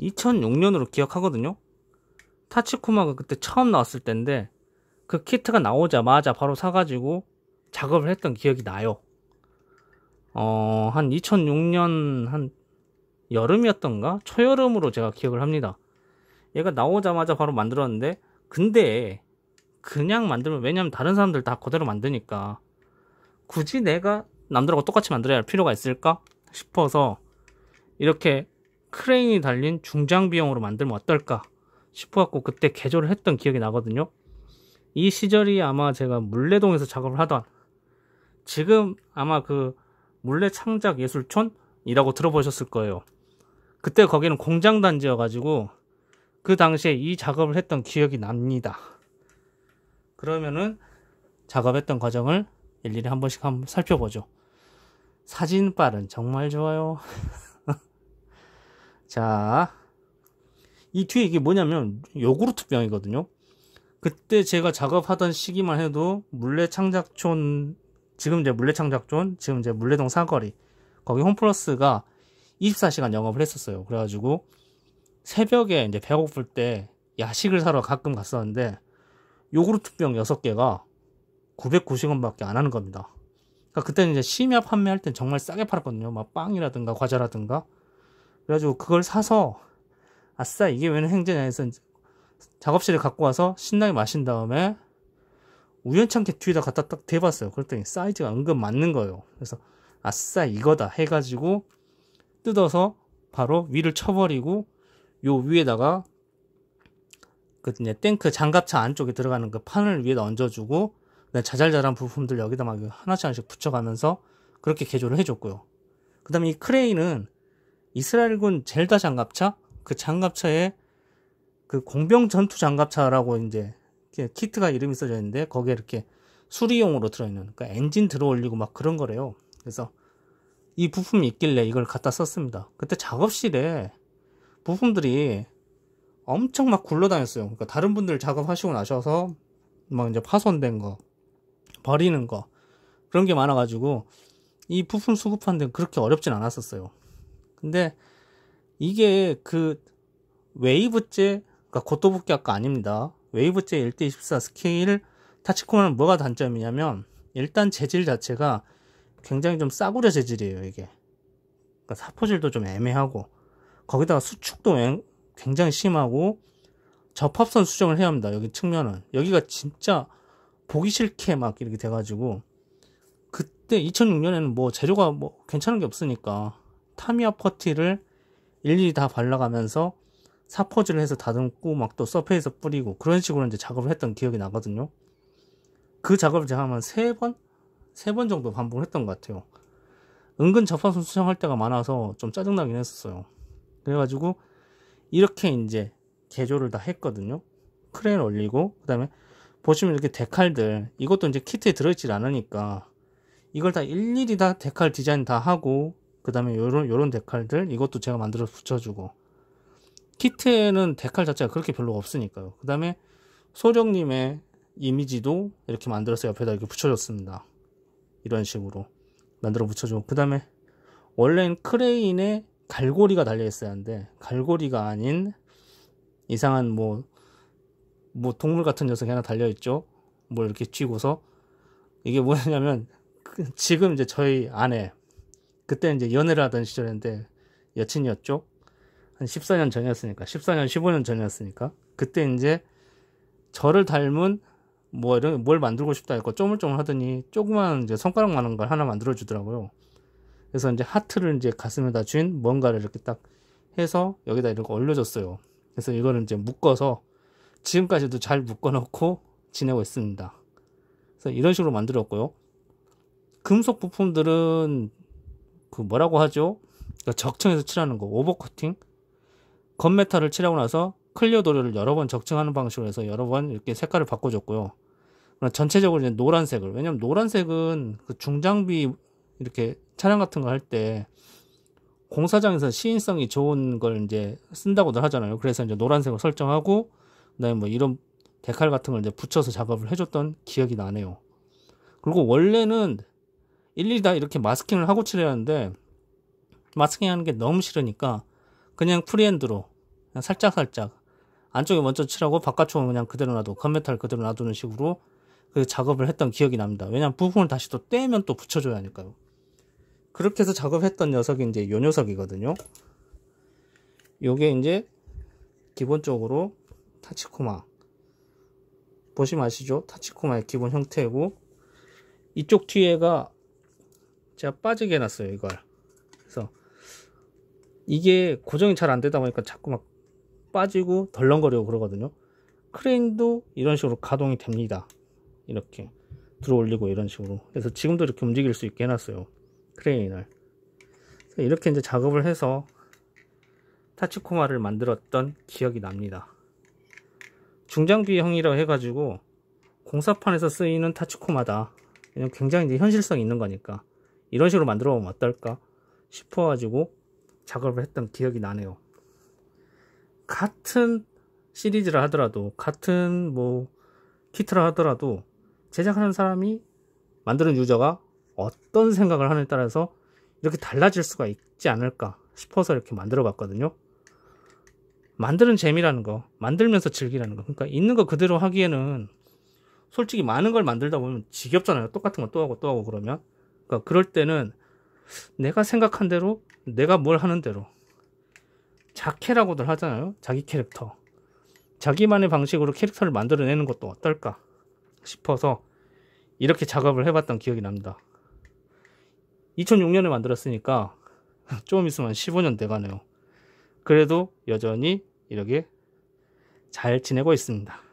2006년으로 기억하거든요. 타치코마가 그때 처음 나왔을 때인데 그 키트가 나오자마자 바로 사가지고 작업을 했던 기억이 나요. 어, 한 2006년 한 여름이었던가? 초여름으로 제가 기억을 합니다. 얘가 나오자마자 바로 만들었는데 근데 그냥 만들면 왜냐면 다른 사람들 다 그대로 만드니까 굳이 내가 남들하고 똑같이 만들어야 할 필요가 있을까 싶어서 이렇게 크레인이 달린 중장비형으로 만들면 어떨까 싶어갖고 그때 개조를 했던 기억이 나거든요. 이 시절이 아마 제가 물레동에서 작업을 하던 지금 아마 그 물레창작예술촌이라고 들어보셨을 거예요. 그때 거기는 공장 단지여가지고 그 당시에 이 작업을 했던 기억이 납니다. 그러면은 작업했던 과정을 일일이 한 번씩 한번 살펴보죠. 사진 빨은 정말 좋아요. 자, 이 뒤에 이게 뭐냐면 요구르트 병이거든요. 그때 제가 작업하던 시기만 해도 물레창작촌 지금 이제 물레창작촌 지금 이제 물레동 사거리 거기 홈플러스가 24시간 영업을 했었어요. 그래가지고 새벽에 이제 배고플 때 야식을 사러 가끔 갔었는데 요구르트 병 6개가 990원밖에 안 하는 겁니다. 그러니까 그때는 이제 심야 판매할 땐 정말 싸게 팔았거든요. 막 빵이라든가 과자라든가 그래가지고 그걸 사서 아싸 이게 왜 행제냐 해서 작업실에 갖고 와서 신나게 마신 다음에 우연찮게 뒤에다 갖다 딱 대봤어요. 그랬더니 사이즈가 은근 맞는 거예요. 그래서 아싸 이거다 해가지고 뜯어서 바로 위를 쳐버리고 요 위에다가 그 이제 탱크 장갑차 안쪽에 들어가는 그 판을 위에다 얹어주고 자잘자잘한 부품들 여기다 막 하나씩 하나씩 붙여가면서 그렇게 개조를 해줬고요. 그 다음에 이 크레인은 이스라엘군 젤다 장갑차 그 장갑차에 그 공병 전투 장갑차라고 이제 키트가 이름이 써져 있는데 거기에 이렇게 수리용으로 들어있는 그러니까 엔진 들어올리고 막 그런 거래요. 그래서 이 부품이 있길래 이걸 갖다 썼습니다. 그때 작업실에 부품들이 엄청 막 굴러다녔어요. 그러니까 다른 분들 작업하시고 나셔서 막 이제 파손된 거 버리는 거 그런 게 많아가지고 이 부품 수급하는데 그렇게 어렵진 않았었어요. 근데 이게 그 웨이브제, 그러니까 고토부기 아까 아닙니다. 웨이브제 1대24 스케일 타치코는 뭐가 단점이냐면 일단 재질 자체가 굉장히 좀 싸구려 재질이에요, 이게. 그러니까 사포질도 좀 애매하고 거기다가 수축도 굉장히 심하고 접합선 수정을 해야 합니다. 여기 측면은 여기가 진짜 보기 싫게 막 이렇게 돼가지고 그때 2006년에는 뭐 재료가 뭐 괜찮은 게 없으니까 타미어 퍼티를 일일이 다 발라가면서 사포질을 해서 다듬고 막 또 서페이서 뿌리고 그런 식으로 이제 작업을 했던 기억이 나거든요. 그 작업을 제가 한 세 번? 세 번 정도 반복을 했던 것 같아요. 은근 접합선 수정할 때가 많아서 좀 짜증나긴 했었어요. 그래가지고 이렇게 이제 개조를 다 했거든요. 크레인 올리고 그 다음에 보시면 이렇게 데칼들 이것도 이제 키트에 들어있질 않으니까 이걸 다 일일이 다 데칼 디자인 다 하고 그 다음에 요런, 요런 데칼들 이것도 제가 만들어서 붙여주고 키트에는 데칼 자체가 그렇게 별로 없으니까요 그 다음에 소령님의 이미지도 이렇게 만들어서 옆에다 이렇게 붙여줬습니다 이런 식으로 만들어 붙여주고 그 다음에 원래는 크레인에 갈고리가 달려 있어야 하는데 갈고리가 아닌 이상한 뭐뭐 뭐 동물 같은 녀석이 하나 달려 있죠 뭐 이렇게 쥐고서 이게 뭐냐면 그 지금 이제 저희 아내 그때 이제 연애를 하던 시절인데 여친이었죠. 한 14년 전이었으니까 14년 15년 전이었으니까 그때 이제 저를 닮은 뭐 이런 뭘 만들고 싶다 했고 쪼물쪼물 하더니 조그만 이제 손가락 만한걸 하나 만들어 주더라고요. 그래서 이제 하트를 이제 가슴에다 쥔 뭔가를 이렇게 딱 해서 여기다 이렇게 올려줬어요. 그래서 이거는 이제 묶어서 지금까지도 잘 묶어놓고 지내고 있습니다. 그래서 이런 식으로 만들었고요. 금속 부품들은 그 뭐라고 하죠? 그러니까 적층에서 칠하는 거 오버코팅 건메탈을 칠하고 나서 클리어 도료를 여러 번 적층하는 방식으로 해서 여러 번 이렇게 색깔을 바꿔줬고요. 전체적으로 이제 노란색을 왜냐면 노란색은 그 중장비 이렇게 차량 같은 거 할 때 공사장에서 시인성이 좋은 걸 이제 쓴다고들 하잖아요. 그래서 이제 노란색을 설정하고 그다음에 뭐 이런 데칼 같은 걸 이제 붙여서 작업을 해줬던 기억이 나네요. 그리고 원래는 일일이 다 이렇게 마스킹을 하고 칠해야 하는데 마스킹 하는 게 너무 싫으니까 그냥 프리핸드로 그냥 살짝살짝 안쪽에 먼저 칠하고 바깥쪽은 그냥 그대로 놔둬 건메탈 그대로 놔두는 식으로 그 작업을 했던 기억이 납니다 왜냐면 부품을 다시 또 떼면 또 붙여줘야 하니까요 그렇게 해서 작업했던 녀석이 이제 요 녀석이거든요 요게 이제 기본적으로 타치코마 보시면 아시죠 타치코마의 기본 형태고 이쪽 뒤에가 제가 빠지게 해놨어요 이걸 그래서 이게 고정이 잘 안 되다 보니까 자꾸 막 빠지고 덜렁거리고 그러거든요 크레인도 이런 식으로 가동이 됩니다 이렇게 들어 올리고 이런 식으로 그래서 지금도 이렇게 움직일 수 있게 해놨어요 크레인을 이렇게 이제 작업을 해서 타치코마를 만들었던 기억이 납니다 중장비형이라고 해가지고 공사판에서 쓰이는 타치코마다 굉장히 현실성 있는 거니까 이런 식으로 만들어 보면 어떨까 싶어가지고 작업을 했던 기억이 나네요. 같은 시리즈를 하더라도 같은 뭐 키트를 하더라도 제작하는 사람이 만드는 유저가 어떤 생각을 하느냐에 따라서 이렇게 달라질 수가 있지 않을까 싶어서 이렇게 만들어 봤거든요. 만드는 재미라는 거, 만들면서 즐기라는 거. 그러니까 있는 거 그대로 하기에는 솔직히 많은 걸 만들다 보면 지겹잖아요. 똑같은 거 또 하고 또 하고 그러면. 그러니까 그럴 때는 내가 생각한 대로 내가 뭘 하는 대로 자캐라고들 하잖아요. 자기 캐릭터. 자기만의 방식으로 캐릭터를 만들어내는 것도 어떨까 싶어서 이렇게 작업을 해봤던 기억이 납니다. 2006년에 만들었으니까 좀 있으면 15년 돼가네요. 그래도 여전히 이렇게 잘 지내고 있습니다.